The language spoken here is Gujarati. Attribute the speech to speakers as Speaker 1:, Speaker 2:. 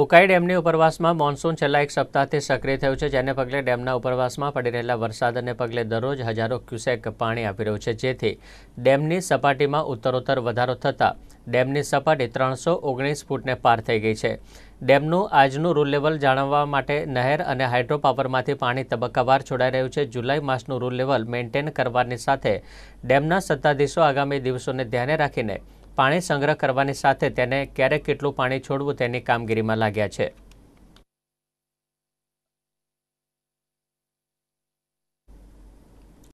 Speaker 1: ઉકાઈ ડેમની ઉપરવાસમાં મોન્સૂન છેલ્લા એક સપ્તાહથી સક્રિય થયું છે જેને પગલે ડેમના ઉપરવાસમાં પડી રહેલા વરસાદને પગલે દરરોજ હજારો ક્યુસેક પાણી આપી રહ્યું છે જેથી ડેમની સપાટીમાં ઉત્તરોત્તર વધારો થતાં ડેમની સપાટી ત્રણસો ઓગણીસ ફૂટને પાર થઈ ગઈ છે ડેમનું આજનું રૂલ લેવલ જાણવા માટે નહેર અને હાઇડ્રોપાવરમાંથી પાણી તબક્કાવાર છોડાઈ રહ્યું છે જુલાઈ માસનું રૂલ લેવલ મેન્ટેન કરવાની સાથે ડેમના સત્તાધીશો આગામી દિવસોને ધ્યાને રાખીને પાણી સંગ્રહ કરવાની સાથે તેને ક્યારે કેટલું પાણી છોડવું તેની કામગીરીમાં લાગ્યા છે